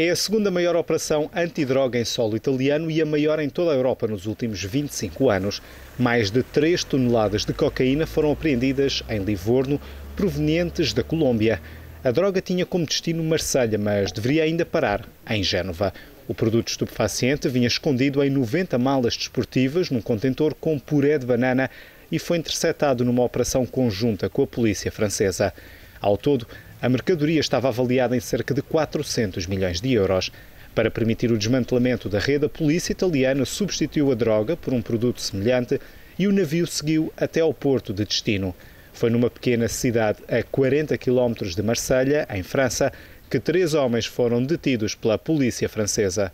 É a segunda maior operação antidroga em solo italiano e a maior em toda a Europa nos últimos 25 anos. Mais de 3 toneladas de cocaína foram apreendidas em Livorno, provenientes da Colômbia. A droga tinha como destino Marselha, mas deveria ainda parar em Génova. O produto estupefaciente vinha escondido em 90 malas desportivas num contentor com puré de banana e foi interceptado numa operação conjunta com a polícia francesa. Ao todo, a mercadoria estava avaliada em cerca de 400 milhões de euros. Para permitir o desmantelamento da rede, a polícia italiana substituiu a droga por um produto semelhante e o navio seguiu até ao porto de destino. Foi numa pequena cidade a 40 quilómetros de Marselha, em França, que três homens foram detidos pela polícia francesa.